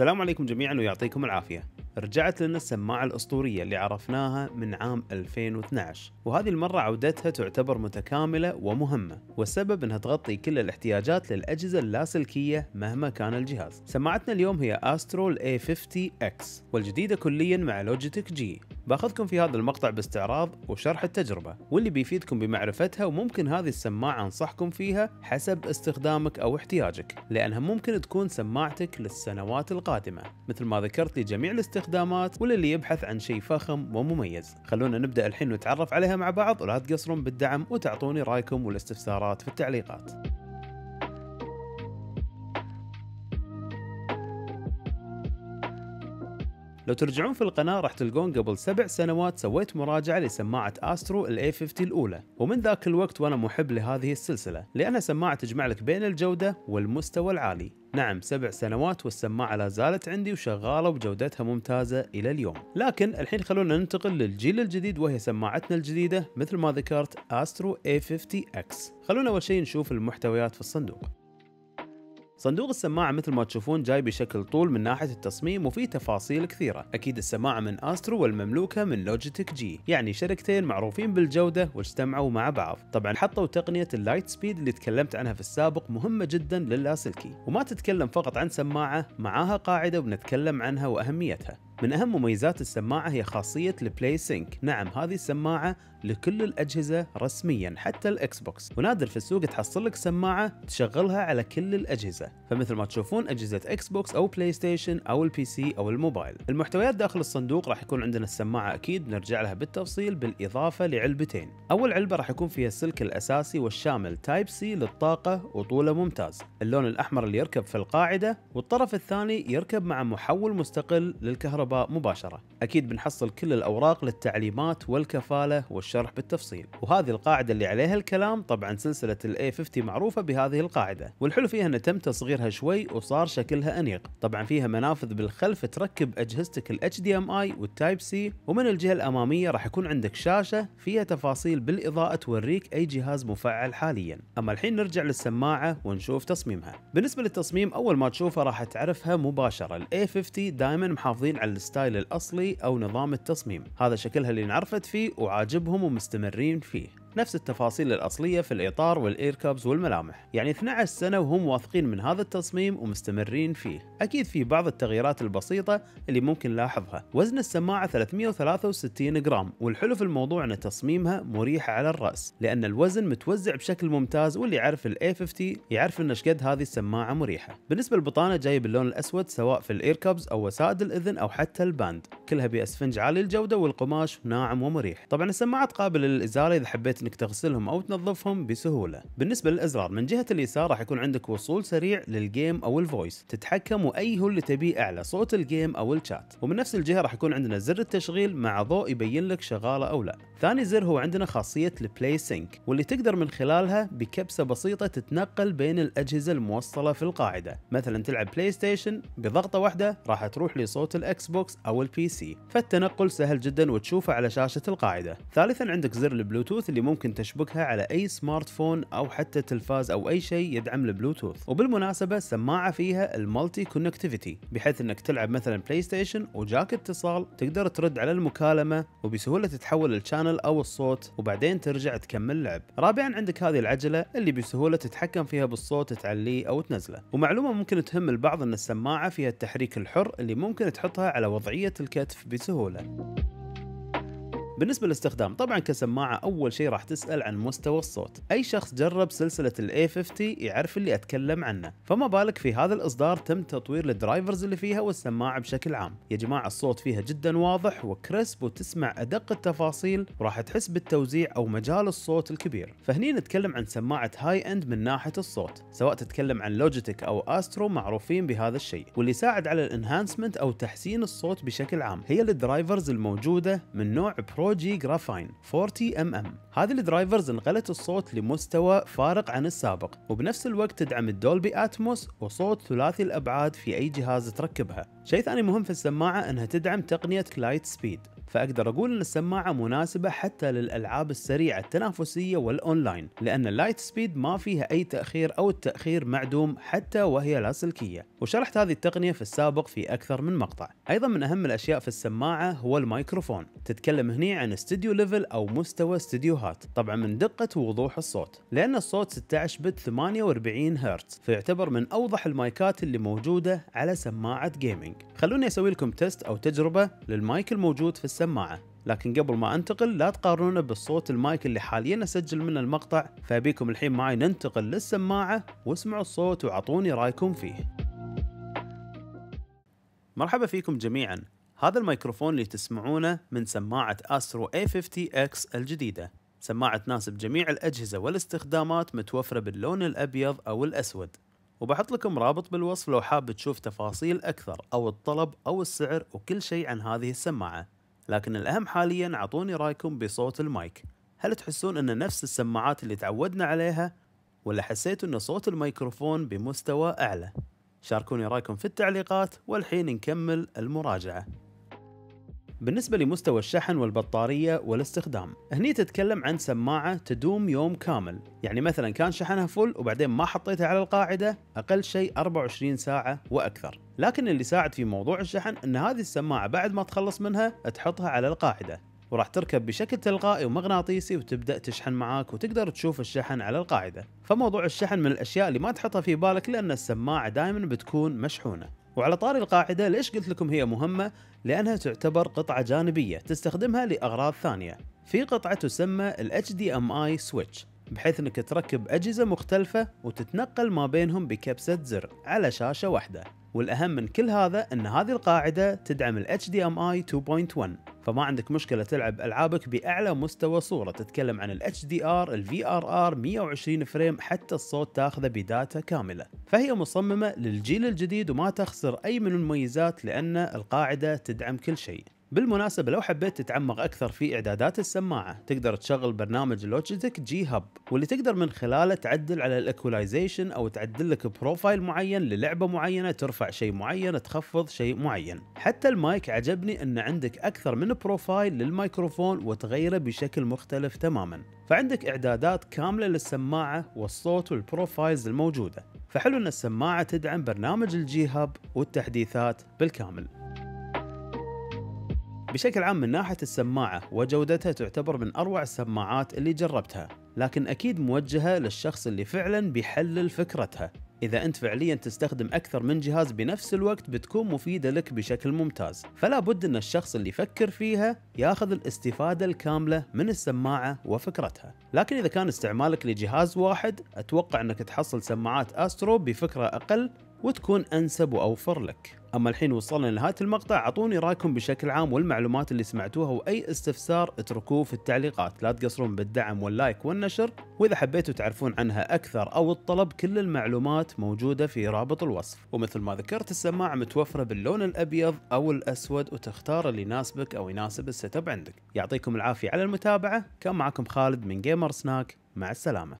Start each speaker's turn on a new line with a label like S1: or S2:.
S1: السلام عليكم جميعا ويعطيكم العافية رجعت لنا السماعة الأسطورية اللي عرفناها من عام 2012 وهذه المرة عودتها تعتبر متكاملة ومهمة والسبب أنها تغطي كل الاحتياجات للأجهزة اللاسلكية مهما كان الجهاز سماعتنا اليوم هي أسترول A50X والجديدة كليا مع لوجيتك جي باخذكم في هذا المقطع باستعراض وشرح التجربة واللي بيفيدكم بمعرفتها وممكن هذه السماعة أنصحكم فيها حسب استخدامك أو احتياجك لأنها ممكن تكون سماعتك للسنوات القادمة مثل ما ذكرت لجميع الاستخدامات وللي يبحث عن شيء فخم ومميز خلونا نبدأ الحين نتعرف عليها مع بعض ولا تقصرون بالدعم وتعطوني رأيكم والاستفسارات في التعليقات لو ترجعون في القناة راح تلقون قبل سبع سنوات سويت مراجعة لسماعة أسترو الاي 50 الأولى ومن ذاك الوقت وأنا محب لهذه السلسلة لأنها سماعة تجمع لك بين الجودة والمستوى العالي نعم سبع سنوات والسماعة لا زالت عندي وشغالة وجودتها ممتازة إلى اليوم لكن الحين خلونا ننتقل للجيل الجديد وهي سماعتنا الجديدة مثل ما ذكرت أسترو A50X إيه خلونا أول شيء نشوف المحتويات في الصندوق صندوق السماعة مثل ما تشوفون جاي بشكل طول من ناحية التصميم وفيه تفاصيل كثيرة أكيد السماعة من أسترو والمملوكة من لوجيتك جي يعني شركتين معروفين بالجودة واجتمعوا مع بعض طبعا حطوا تقنية اللايت سبيد اللي تكلمت عنها في السابق مهمة جدا للاسلكي وما تتكلم فقط عن سماعة معاها قاعدة وبنتكلم عنها وأهميتها من أهم مميزات السماعة هي خاصية البلاي سينك نعم هذه السماعة لكل الأجهزة رسميا حتى الإكس بوكس ونادر في السوق تحصل لك سماعة تشغلها على كل الأجهزة فمثل ما تشوفون أجهزة إكس بوكس أو بلاي ستيشن أو البي سي أو الموبايل المحتويات داخل الصندوق راح يكون عندنا السماعة أكيد بنرجع لها بالتفصيل بالإضافة لعلبتين أول علبة راح يكون فيها السلك الأساسي والشامل تايب سي للطاقة وطوله ممتاز اللون الأحمر اللي يركب في القاعدة والطرف الثاني يركب مع محول مستقل للكهرباء الكهرباء مباشرة أكيد بنحصل كل الأوراق للتعليمات والكفالة والشرح بالتفصيل وهذه القاعدة اللي عليها الكلام طبعا سلسلة الـ A50 معروفة بهذه القاعدة والحلو فيها أنه تم تصغيرها شوي وصار شكلها أنيق طبعا فيها منافذ بالخلف تركب أجهزتك الـ HDMI والتايب سي ومن الجهة الأمامية راح يكون عندك شاشة فيها تفاصيل بالإضاءة توريك أي جهاز مفعل حاليا أما الحين نرجع للسماعة ونشوف تصميمها بالنسبة للتصميم أول ما تشوفها راح تعرفها مباشرة الـ A50 دائما محافظين على الستايل الاصلي او نظام التصميم هذا شكلها اللي انعرفت فيه وعاجبهم ومستمرين فيه نفس التفاصيل الأصلية في الإطار والإيركابز والملامح يعني 12 سنة وهم واثقين من هذا التصميم ومستمرين فيه أكيد في بعض التغييرات البسيطة اللي ممكن نلاحظها وزن السماعة 363 جرام والحلو في الموضوع أن تصميمها مريح على الرأس لأن الوزن متوزع بشكل ممتاز واللي يعرف الـ A50 يعرف أن شقد هذه السماعة مريحة بالنسبة للبطانة جاي باللون الأسود سواء في الإيركابز أو وسائد الإذن أو حتى الباند كلها بأسفنج عالي الجودة والقماش ناعم ومريح طبعا السماعات قابلة للإزالة إذا حبيت بحيث انك تغسلهم او تنظفهم بسهوله بالنسبه للازرار من جهه اليسار راح يكون عندك وصول سريع للجيم او الفويس تتحكم واي هو اللي تبيه اعلى صوت الجيم او الشات ومن نفس الجهه راح يكون عندنا زر التشغيل مع ضوء يبين لك شغاله او لا ثاني زر هو عندنا خاصيه البلاي سينك واللي تقدر من خلالها بكبسه بسيطه تتنقل بين الاجهزه الموصله في القاعده مثلا تلعب بلاي ستيشن بضغطه واحده راح تروح لصوت الاكس بوكس او البي سي فالتنقل سهل جدا وتشوفه على شاشه القاعده ثالثا عندك زر البلوتوث اللي ممكن تشبكها على اي سمارت فون او حتى تلفاز او اي شيء يدعم البلوتوث وبالمناسبه السماعه فيها المالتي كونكتيفيتي بحيث انك تلعب مثلا بلاي ستيشن وجاك اتصال تقدر ترد على المكالمه وبسهوله تتحول الشانل او الصوت وبعدين ترجع تكمل لعب رابعا عندك هذه العجله اللي بسهوله تتحكم فيها بالصوت تعليه او تنزله ومعلومه ممكن تهم البعض ان السماعه فيها التحريك الحر اللي ممكن تحطها على وضعيه الكتف بسهوله بالنسبه للاستخدام طبعا كسماعه اول شيء راح تسال عن مستوى الصوت اي شخص جرب سلسله الاي 50 يعرف اللي اتكلم عنه فما بالك في هذا الاصدار تم تطوير الدرايفرز اللي فيها والسماعه بشكل عام يا جماعه الصوت فيها جدا واضح وكريسب وتسمع ادق التفاصيل وراح تحس بالتوزيع او مجال الصوت الكبير فهني نتكلم عن سماعه هاي اند من ناحيه الصوت سواء تتكلم عن لوجيتك او استرو معروفين بهذا الشيء واللي يساعد على الانهانسمنت او تحسين الصوت بشكل عام هي الدرايفرز الموجوده من نوع برو جي جرافاين 40 ام ام هذه الدرايفرز نقلت الصوت لمستوى فارق عن السابق وبنفس الوقت تدعم الدولبي اتموس وصوت ثلاثي الابعاد في اي جهاز تركبها شيء ثاني مهم في السماعه انها تدعم تقنيه لايت سبيد فاقدر اقول ان السماعه مناسبه حتى للالعاب السريعه التنافسيه والاونلاين لان اللايت سبيد ما فيها اي تاخير او التاخير معدوم حتى وهي لاسلكيه وشرحت هذه التقنية في السابق في أكثر من مقطع أيضا من أهم الأشياء في السماعة هو الميكروفون تتكلم هنا عن استوديو ليفل أو مستوى استديوهات طبعا من دقة ووضوح الصوت لأن الصوت 16 بت 48 هرتز فيعتبر من أوضح المايكات اللي موجودة على سماعة جيمنج خلوني أسوي لكم تيست أو تجربة للمايك الموجود في السماعة لكن قبل ما انتقل لا تقارنونه بالصوت المايك اللي حاليا اسجل منه المقطع فابيكم الحين معي ننتقل للسماعه واسمعوا الصوت واعطوني رايكم فيه مرحبا فيكم جميعا هذا الميكروفون اللي تسمعونه من سماعة أسترو A50X الجديدة سماعة تناسب جميع الأجهزة والاستخدامات متوفرة باللون الأبيض أو الأسود وبحط لكم رابط بالوصف لو حاب تشوف تفاصيل أكثر أو الطلب أو السعر وكل شيء عن هذه السماعة لكن الأهم حاليا أعطوني رأيكم بصوت المايك هل تحسون أن نفس السماعات اللي تعودنا عليها ولا حسيتوا أن صوت الميكروفون بمستوى أعلى؟ شاركوني رايكم في التعليقات والحين نكمل المراجعة بالنسبة لمستوى الشحن والبطارية والاستخدام هني تتكلم عن سماعة تدوم يوم كامل يعني مثلا كان شحنها فل وبعدين ما حطيتها على القاعدة أقل شيء 24 ساعة وأكثر لكن اللي ساعد في موضوع الشحن أن هذه السماعة بعد ما تخلص منها تحطها على القاعدة وراح تركب بشكل تلقائي ومغناطيسي وتبدا تشحن معاك وتقدر تشوف الشحن على القاعده فموضوع الشحن من الاشياء اللي ما تحطها في بالك لان السماعه دائما بتكون مشحونه وعلى طار القاعدة ليش قلت لكم هي مهمة؟ لأنها تعتبر قطعة جانبية تستخدمها لأغراض ثانية في قطعة تسمى ال HDMI Switch بحيث انك تركب اجهزة مختلفة وتتنقل ما بينهم بكبسة زر على شاشة واحدة والاهم من كل هذا ان هذه القاعدة تدعم ال HDMI 2.1 فما عندك مشكلة تلعب ألعابك بأعلى مستوى صورة تتكلم عن ال HDR ال VRR 120 فريم حتى الصوت تاخذه بداتا كاملة فهي مصممة للجيل الجديد وما تخسر أي من المميزات لأن القاعدة تدعم كل شيء بالمناسبة لو حبيت تتعمق أكثر في إعدادات السماعة تقدر تشغل برنامج لوجيتك جي هاب واللي تقدر من خلاله تعدل على الإكولايزيشن أو تعدل لك بروفايل معين للعبة معينة ترفع شيء معين تخفض شيء معين حتى المايك عجبني أن عندك أكثر من بروفايل للميكروفون وتغيره بشكل مختلف تماما فعندك إعدادات كاملة للسماعة والصوت والبروفايلز الموجودة فحلو أن السماعة تدعم برنامج الجي هاب والتحديثات بالكامل بشكل عام من ناحية السماعة وجودتها تعتبر من أروع السماعات اللي جربتها لكن أكيد موجهة للشخص اللي فعلا بيحلل فكرتها إذا أنت فعليا تستخدم أكثر من جهاز بنفس الوقت بتكون مفيدة لك بشكل ممتاز فلا بد أن الشخص اللي يفكر فيها ياخذ الاستفادة الكاملة من السماعة وفكرتها لكن إذا كان استعمالك لجهاز واحد أتوقع أنك تحصل سماعات أسترو بفكرة أقل وتكون أنسب وأوفر لك اما الحين وصلنا لنهايه المقطع اعطوني رايكم بشكل عام والمعلومات اللي سمعتوها واي استفسار اتركوه في التعليقات لا تقصرون بالدعم واللايك والنشر واذا حبيتوا تعرفون عنها اكثر او الطلب كل المعلومات موجوده في رابط الوصف ومثل ما ذكرت السماعه متوفره باللون الابيض او الاسود وتختار اللي يناسبك او يناسب السيت اب عندك يعطيكم العافيه على المتابعه كان معكم خالد من جيمر سناك مع السلامه